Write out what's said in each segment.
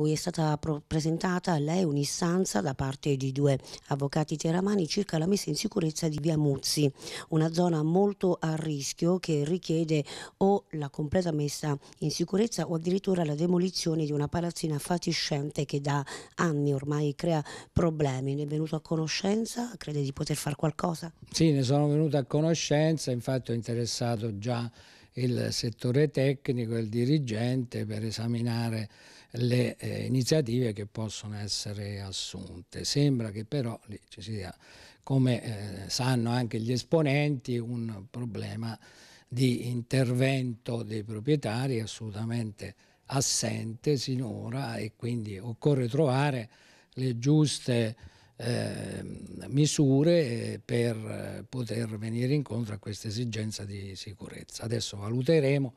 cui è stata pro- presentata a lei un'istanza da parte di due avvocati teramani circa la messa in sicurezza di via Muzzi, una zona molto a rischio che richiede o la completa messa in sicurezza o addirittura la demolizione di una palazzina fatiscente che da anni ormai crea problemi. Ne è venuto a conoscenza? Crede di poter fare qualcosa? Sì, ne sono venuto a conoscenza, infatti ho interessato già il settore tecnico e il dirigente per esaminare le eh, iniziative che possono essere assunte. Sembra che però lì ci sia, come eh, sanno anche gli esponenti, un problema di intervento dei proprietari assolutamente assente sinora e quindi occorre trovare le giuste Ehm, eh, misure per eh, poter venire incontro a questa esigenza di sicurezza. Adesso valuteremo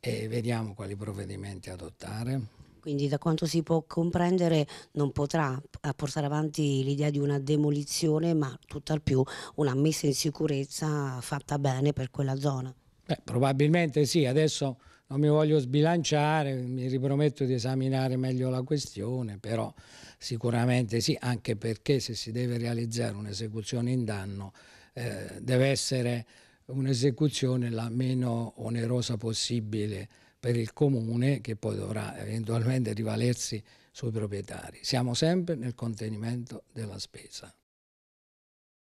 e vediamo quali provvedimenti adottare. Quindi da quanto si può comprendere non potrà eh, portare avanti l'idea di una demolizione ma tutt'al più una messa in sicurezza fatta bene per quella zona. Beh, probabilmente sì, adesso non mi voglio sbilanciare, mi riprometto di esaminare meglio la questione, però sicuramente sì, anche perché se si deve realizzare un'esecuzione in danno eh, deve essere un'esecuzione la meno onerosa possibile per il comune che poi dovrà eventualmente rivalersi sui proprietari. Siamo sempre nel contenimento della spesa.